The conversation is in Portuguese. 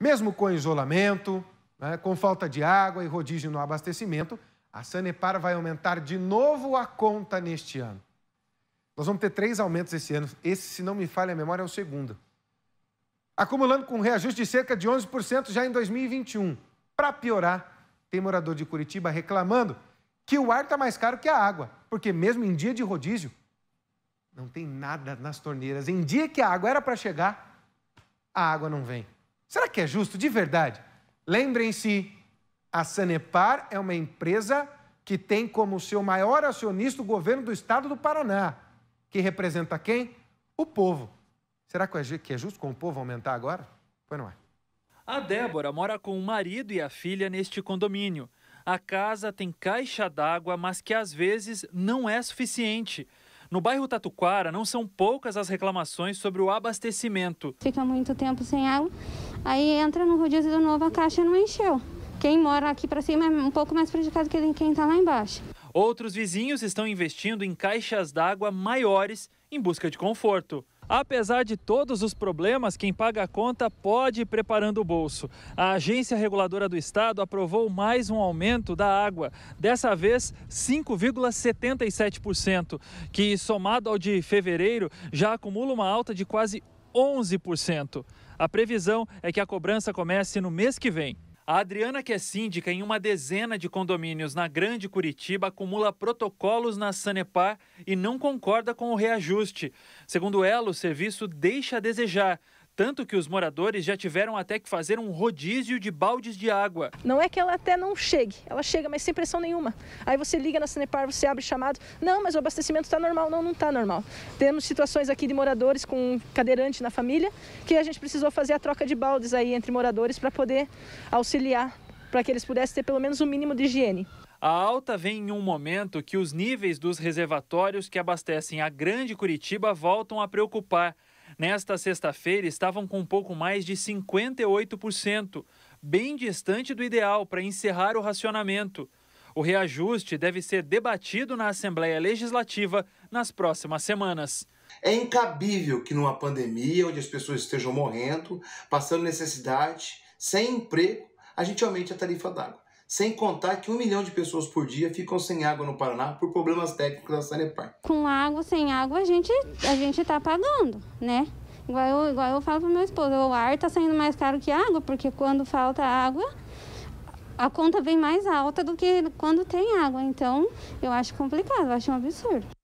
Mesmo com isolamento, né, com falta de água e rodízio no abastecimento, a Sanepar vai aumentar de novo a conta neste ano. Nós vamos ter três aumentos esse ano. Esse, se não me falha a memória, é o segundo. Acumulando com um reajuste de cerca de 11% já em 2021. Para piorar, tem morador de Curitiba reclamando que o ar está mais caro que a água, porque mesmo em dia de rodízio, não tem nada nas torneiras. Em dia que a água era para chegar, a água não vem. Será que é justo de verdade? Lembrem-se, a Sanepar é uma empresa que tem como seu maior acionista o governo do estado do Paraná, que representa quem? O povo. Será que é, é justo com o povo aumentar agora? Pois não é. A Débora mora com o marido e a filha neste condomínio. A casa tem caixa d'água, mas que às vezes não é suficiente. No bairro Tatuquara, não são poucas as reclamações sobre o abastecimento. Fica muito tempo sem água, aí entra no rodízio do novo, a caixa não encheu. Quem mora aqui para cima é um pouco mais prejudicado que quem está lá embaixo. Outros vizinhos estão investindo em caixas d'água maiores em busca de conforto. Apesar de todos os problemas, quem paga a conta pode ir preparando o bolso. A Agência Reguladora do Estado aprovou mais um aumento da água, dessa vez 5,77%, que somado ao de fevereiro já acumula uma alta de quase 11%. A previsão é que a cobrança comece no mês que vem. A Adriana, que é síndica em uma dezena de condomínios na Grande Curitiba, acumula protocolos na Sanepar e não concorda com o reajuste. Segundo ela, o serviço deixa a desejar. Tanto que os moradores já tiveram até que fazer um rodízio de baldes de água. Não é que ela até não chegue, ela chega, mas sem pressão nenhuma. Aí você liga na Sanepar, você abre chamado, não, mas o abastecimento está normal. Não, não está normal. Temos situações aqui de moradores com cadeirante na família, que a gente precisou fazer a troca de baldes aí entre moradores para poder auxiliar, para que eles pudessem ter pelo menos o um mínimo de higiene. A alta vem em um momento que os níveis dos reservatórios que abastecem a Grande Curitiba voltam a preocupar. Nesta sexta-feira estavam com um pouco mais de 58%, bem distante do ideal para encerrar o racionamento. O reajuste deve ser debatido na Assembleia Legislativa nas próximas semanas. É incabível que numa pandemia, onde as pessoas estejam morrendo, passando necessidade, sem emprego, a gente aumente a tarifa d'água sem contar que um milhão de pessoas por dia ficam sem água no Paraná por problemas técnicos da Sanepar. Com água, sem água, a gente, a gente tá pagando, né? Igual eu, igual eu falo meu esposo, o ar tá saindo mais caro que água, porque quando falta água, a conta vem mais alta do que quando tem água. Então, eu acho complicado, eu acho um absurdo.